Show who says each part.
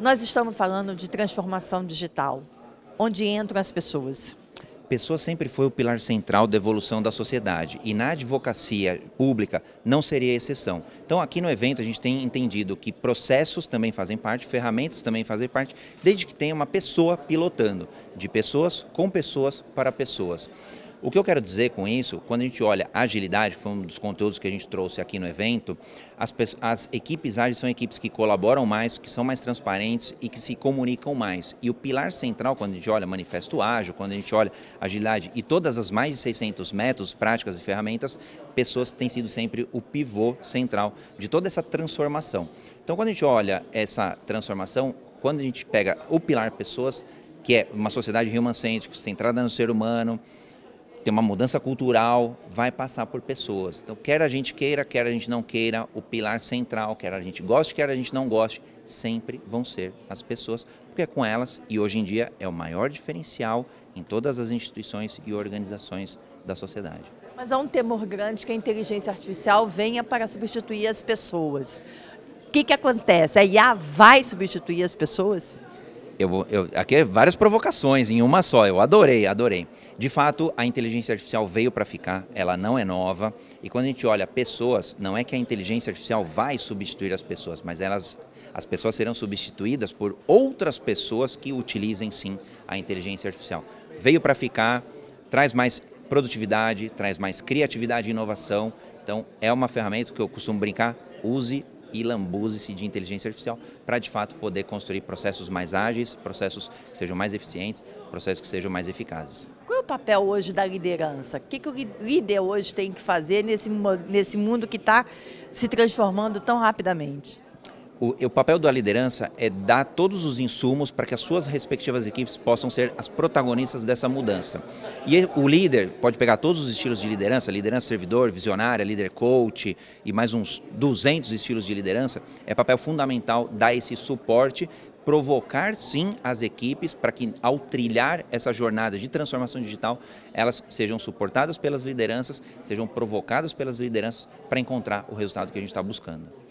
Speaker 1: Nós estamos falando de transformação digital, onde entram as pessoas.
Speaker 2: Pessoa sempre foi o pilar central da evolução da sociedade e na advocacia pública não seria exceção. Então, aqui no evento, a gente tem entendido que processos também fazem parte, ferramentas também fazem parte, desde que tenha uma pessoa pilotando, de pessoas com pessoas para pessoas. O que eu quero dizer com isso, quando a gente olha agilidade, que foi um dos conteúdos que a gente trouxe aqui no evento, as, as equipes ágeis são equipes que colaboram mais, que são mais transparentes e que se comunicam mais. E o pilar central, quando a gente olha manifesto ágil, quando a gente olha agilidade e todas as mais de 600 métodos, práticas e ferramentas, pessoas têm sido sempre o pivô central de toda essa transformação. Então, quando a gente olha essa transformação, quando a gente pega o pilar pessoas, que é uma sociedade human-centric, centrada no ser humano, tem uma mudança cultural, vai passar por pessoas. Então, quer a gente queira, quer a gente não queira, o pilar central, quer a gente goste, quer a gente não goste, sempre vão ser as pessoas, porque é com elas, e hoje em dia é o maior diferencial em todas as instituições e organizações da sociedade.
Speaker 1: Mas há um temor grande que a inteligência artificial venha para substituir as pessoas. O que, que acontece? A IA vai substituir as pessoas?
Speaker 2: eu eu, aqui é várias provocações em uma só. Eu adorei, adorei. De fato, a inteligência artificial veio para ficar, ela não é nova. E quando a gente olha pessoas, não é que a inteligência artificial vai substituir as pessoas, mas elas as pessoas serão substituídas por outras pessoas que utilizem sim a inteligência artificial. Veio para ficar, traz mais produtividade, traz mais criatividade e inovação. Então, é uma ferramenta que eu costumo brincar, use e lambuze-se de inteligência artificial para de fato poder construir processos mais ágeis, processos que sejam mais eficientes, processos que sejam mais eficazes.
Speaker 1: Qual é o papel hoje da liderança? O que, que o líder hoje tem que fazer nesse, nesse mundo que está se transformando tão rapidamente?
Speaker 2: O, o, papel da liderança é dar todos os insumos para que as suas respectivas equipes possam ser as protagonistas dessa mudança. E o líder pode pegar todos os estilos de liderança, liderança servidor, visionária, líder coach e mais uns 200 estilos de liderança. É papel fundamental dar esse suporte provocar sim as equipes para que ao trilhar essa jornada de transformação digital, elas sejam suportadas pelas lideranças, sejam provocadas pelas lideranças para encontrar o resultado que a gente está buscando.